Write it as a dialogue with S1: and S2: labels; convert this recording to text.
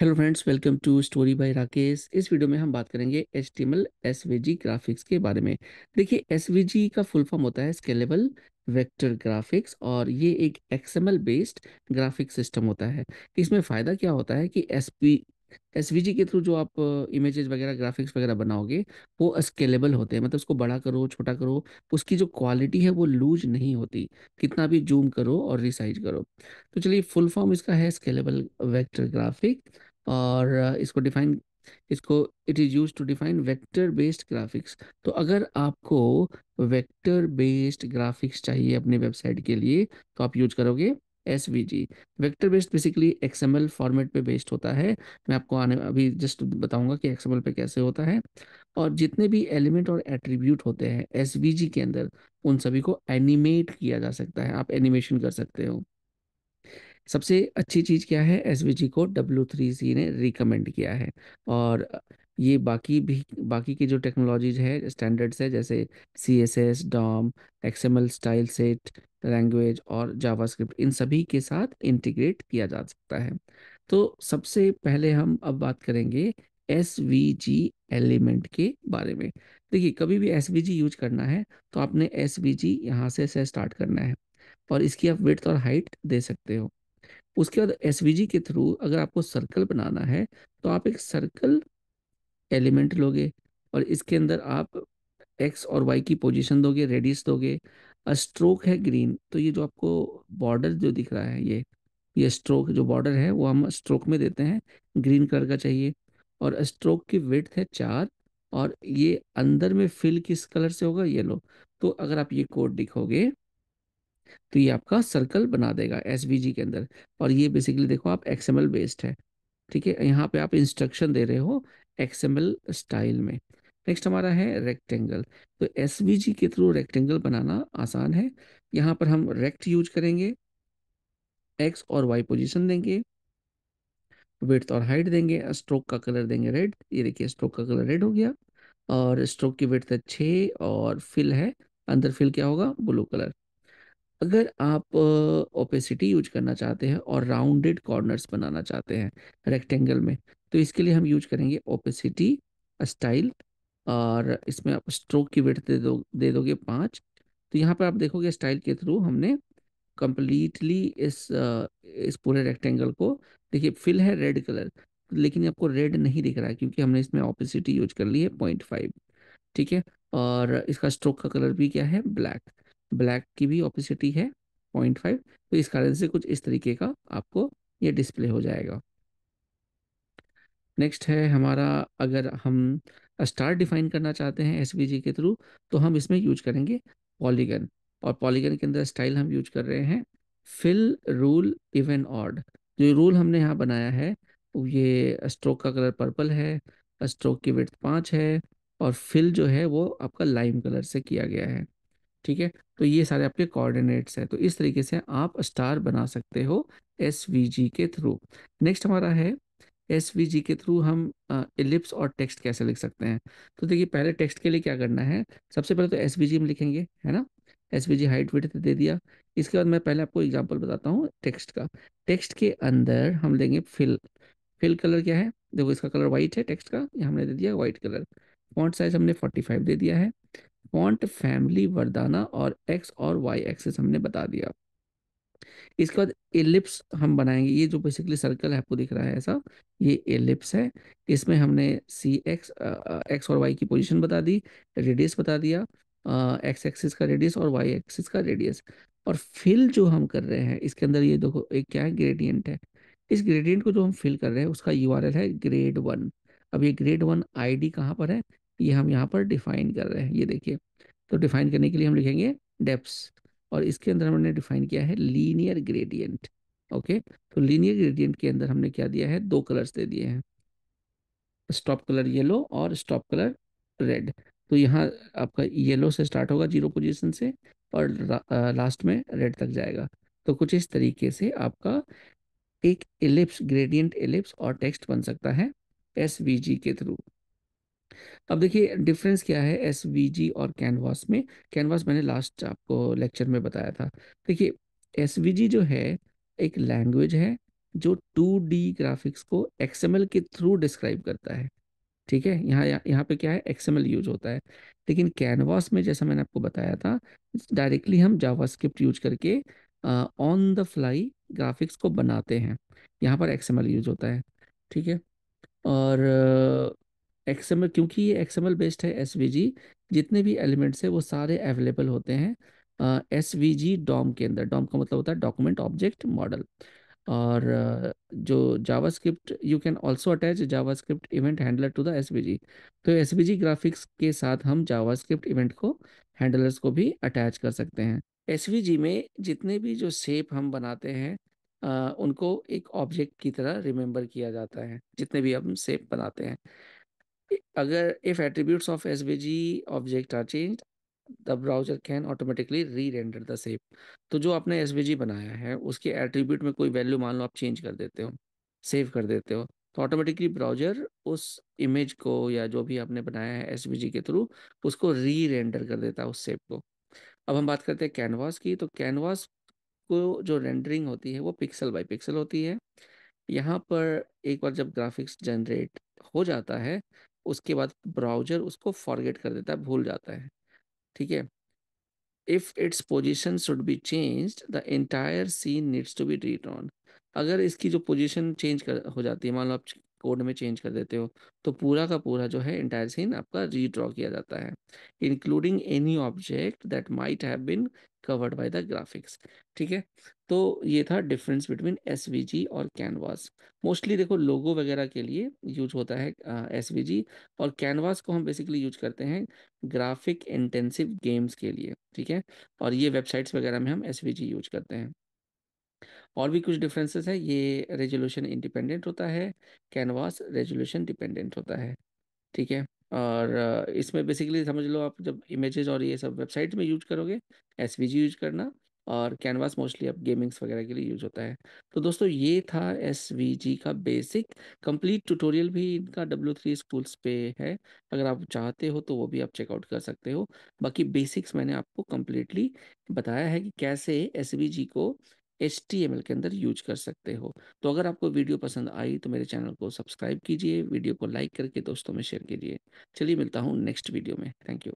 S1: hello friends welcome to story by Rakesh इस video में हम बात करेंगे एच टी एम ग्राफिक्स के बारे में देखिए एस का फुल फॉर्म होता है स्केलेबल वेक्टर ग्राफिक्स और ये एक एक्सएमएल बेस्ड ग्राफिक सिस्टम होता है इसमें फ़ायदा क्या होता है कि एस एस के थ्रू जो आप इमेजेस uh, वगैरह ग्राफिक्स वगैरह बनाओगे वो स्केलेबल होते हैं मतलब उसको बड़ा करो छोटा करो उसकी जो क्वालिटी है वो लूज नहीं होती कितना भी जूम करो और रिसाइज करो तो चलिए फुल फॉर्म इसका है स्केलेबल वेक्टर ग्राफिक और इसको डिफाइन इसको it is use to define vector based graphics तो अगर आपको वेक्टर बेस्ड ग्राफिक्स चाहिए अपने वेबसाइट के लिए तो आप यूज करोगे S V G vector based basically XML format पे बेस्ड होता है मैं आपको आने अभी जस्ट बताऊंगा कि एक्सएमएल पे कैसे होता है और जितने भी एलिमेंट और एट्रीब्यूट होते हैं एस के अंदर उन सभी को एनिमेट किया जा सकता है आप एनिमेशन कर सकते हो सबसे अच्छी चीज़ क्या है एस को डब्ल्यू ने रिकमेंड किया है और ये बाकी भी बाकी की जो टेक्नोलॉजीज है स्टैंडर्ड्स है जैसे C S S DOM XML style set language और जावास्क्रिप्ट इन सभी के साथ इंटीग्रेट किया जा सकता है तो सबसे पहले हम अब बात करेंगे एस वी जी एलिमेंट के बारे में देखिए कभी भी एस वी जी यूज करना है तो आपने एस वी जी यहाँ से से स्टार्ट करना है और इसकी आप विथ और हाइट दे सकते हो उसके बाद एस के थ्रू अगर आपको सर्कल बनाना है तो आप एक सर्कल एलिमेंट लोगे और इसके अंदर आप एक्स और वाई की पोजीशन दोगे रेडियस दोगे स्ट्रोक है ग्रीन तो ये जो आपको बॉर्डर जो दिख रहा है ये ये स्ट्रोक जो बॉर्डर है वो हम स्ट्रोक में देते हैं ग्रीन कलर का चाहिए और स्ट्रोक की विथ है चार और ये अंदर में फिल किस कलर से होगा येलो तो अगर आप ये कोड दिखोगे तो ये आपका सर्कल बना देगा एस के अंदर और ये बेसिकली देखो आप एक्सएमएल बेस्ड है ठीक है यहाँ पे आप इंस्ट्रक्शन दे रहे हो एक्सएमएल स्टाइल में नेक्स्ट हमारा है रेक्टेंगल तो एस के थ्रू रेक्टेंगल बनाना आसान है यहाँ पर हम रेक्ट यूज करेंगे एक्स और वाई पोजिशन देंगे विथ और हाइट देंगे स्ट्रोक का कलर देंगे रेड ये देखिए स्ट्रोक का कलर रेड हो गया और स्ट्रोक की विथ है छः और फिल है अंदर फिल क्या होगा ब्लू कलर अगर आप ओपेसिटी यूज करना चाहते हैं और राउंडेड कॉर्नर्स बनाना चाहते हैं रेक्टेंगल में तो इसके लिए हम यूज करेंगे ओपेसिटी स्टाइल और इसमें आप स्ट्रोक की वेट दे दो दे दोगे पाँच तो यहाँ पर आप देखोगे स्टाइल के थ्रू हमने कंप्लीटली इस इस पूरे रेक्टेंगल को देखिए फिल है रेड कलर लेकिन आपको रेड नहीं दिख रहा है क्योंकि हमने इसमें ऑपोसिटी यूज कर ली है पॉइंट फाइव ठीक है और इसका स्ट्रोक का कलर भी क्या है ब्लैक ब्लैक की भी ऑपोसिटी है पॉइंट फाइव तो इस कारण से कुछ इस तरीके का आपको ये डिस्प्ले हो जाएगा नेक्स्ट है हमारा अगर हम स्टार डिफाइन करना चाहते हैं एस के थ्रू तो हम इसमें यूज करेंगे पॉलीगन और पॉलीगन के अंदर स्टाइल हम यूज कर रहे हैं फिल रूल इवन ऑड जो रूल हमने यहाँ बनाया है ये स्ट्रोक का कलर पर्पल है स्ट्रोक की वर्थ पाँच है और फिल जो है वो आपका लाइम कलर से किया गया है ठीक है तो ये सारे आपके कोऑर्डिनेट्स हैं तो इस तरीके से आप स्टार बना सकते हो एस के थ्रू नेक्स्ट हमारा है एस के थ्रू हम इलिप्स और टेक्स्ट कैसे लिख सकते हैं तो देखिए पहले टेक्स्ट के लिए क्या करना है सबसे पहले तो एस हम लिखेंगे है ना S V G height width दे दिया इसके बाद मैं पहले आपको एग्जाम्पल बताता हूँ टेक्स्ट का टेक्स्ट के अंदर हम लेंगे फिल फिल कलर क्या है देखो इसका कलर व्हाइट है टेक्स्ट का ये हमने दे दिया व्हाइट कलर फॉन्ट साइज हमने 45 दे दिया है फॉन्ट फैमिली वरदाना और एक्स और वाई एक्सेस हमने बता दिया इसके बाद एलिप्स हम बनाएंगे ये जो बेसिकली सर्कल है आपको दिख रहा है ऐसा ये एलिप्स है इसमें हमने सी एक्स एक्स और वाई की पोजीशन बता दी रेडियस बता दिया एक्स एक्सिस का रेडियस और वाई एक्सिस का रेडियस और फिल जो हम कर रहे हैं इसके अंदर ये देखो एक क्या है ग्रेडियंट है इस ग्रेडियंट को जो हम फिल कर रहे हैं उसका यू है ग्रेड वन अब ये ग्रेड वन आई डी पर है ये हम यहाँ पर डिफाइन कर रहे हैं ये देखिए तो डिफाइन करने के लिए हम लिखेंगे डेप्स और इसके अंदर हमने डिफाइन किया है लीनियर ग्रेडियंट ओके तो लीनियर ग्रेडियंट के अंदर हमने क्या दिया है दो कलर्स दे दिए हैं स्टॉप कलर येलो और स्टॉप कलर रेड तो यहाँ आपका येलो से स्टार्ट होगा जीरो पोजीशन से और लास्ट में रेड तक जाएगा तो कुछ इस तरीके से आपका एक एलिप्स ग्रेडियंट एलिप्स और टेक्स्ट बन सकता है एस के थ्रू अब देखिए डिफरेंस क्या है एस और कैनवास में कैनवास मैंने लास्ट आपको लेक्चर में बताया था देखिए एस जो है एक लैंग्वेज है जो 2D ग्राफिक्स को XML के थ्रू डिस्क्राइब करता है ठीक है यहाँ यहाँ पे क्या है एक्सएमएल यूज होता है लेकिन कैनवास में जैसा मैंने आपको बताया था डायरेक्टली हम जावास्क्रिप्ट यूज करके ऑन द फ्लाई ग्राफिक्स को बनाते हैं यहाँ पर एक्सएमएल यूज होता है ठीक है और एक्सएमएल क्योंकि ये एक्सएमएल बेस्ड है एसवीजी जितने भी एलिमेंट्स है वो सारे अवेलेबल होते हैं एस वी जी डॉम के अंदर डॉम का मतलब होता है डॉक्यूमेंट ऑब्जेक्ट मॉडल और जो JavaScript you can also attach JavaScript event handler to the S V G तो एस वी जी ग्राफिक्स के साथ हम जावास्क्रिप्ट इवेंट को हैंडलर्स को भी अटैच कर सकते हैं एस वी जी में जितने भी जो शेप हम बनाते हैं आ, उनको एक ऑब्जेक्ट की तरह रिमेंबर किया जाता है जितने भी हम शेप बनाते हैं अगर if attribute of S V G object are change the browser can automatically re render the same तो जो आपने एस बी जी बनाया है उसके एट्रीब्यूट में कोई वैल्यू मान लो आप चेंज कर देते हो सेव कर देते हो तो ऑटोमेटिकली ब्राउजर उस इमेज को या जो भी आपने बनाया है एस बी जी के थ्रू उसको री रेंडर कर देता है उस सेप को अब हम बात करते हैं कैनवास की तो कैनवास को जो रेंडरिंग होती है वो पिक्सल बाई पिक्सल होती है यहाँ पर एक बार जब ग्राफिक्स जनरेट हो जाता है उसके बाद ब्राउजर उसको फॉरगेट कर देता है भूल जाता है ठीक है if it's position should be change the entire scene needs to be redrawn अगर इसकी जो पोजिशन चेंज कर हो जाती है मान लो आप कोड में चेंज कर देते हो तो पूरा का पूरा जो है इंटायर सीन आपका रीड्रॉ किया जाता है including any object that might have been covered by the graphics ठीक है तो ये था डिफरेंस बिटवीन एस और कैनवास मोस्टली देखो लोगो वगैरह के लिए यूज होता है एस uh, और कैनवास को हम बेसिकली यूज करते हैं ग्राफिक इंटेंसिव गेम्स के लिए ठीक है और ये वेबसाइट्स वगैरह में हम एस यूज करते हैं और भी कुछ डिफरेंसेस है ये रेजोल्यूशन इंडिपेंडेंट होता है कैनवास रेजोल्यूशन डिपेंडेंट होता है ठीक है और इसमें बेसिकली समझ लो आप जब इमेजेस और ये सब वेबसाइट में यूज करोगे एस यूज करना और कैनवास मोस्टली अब गेमिंग्स वगैरह के लिए यूज होता है तो दोस्तों ये था एस का बेसिक कंप्लीट ट्यूटोरियल भी इनका डब्ल्यू थ्री स्कूल्स पे है अगर आप चाहते हो तो वो भी आप चेकआउट कर सकते हो बाकी बेसिक्स मैंने आपको कम्प्लीटली बताया है कि कैसे एस को एच के अंदर यूज कर सकते हो तो अगर आपको वीडियो पसंद आई तो मेरे चैनल को सब्सक्राइब कीजिए वीडियो को लाइक करके दोस्तों में शेयर कीजिए चलिए मिलता हूँ नेक्स्ट वीडियो में थैंक यू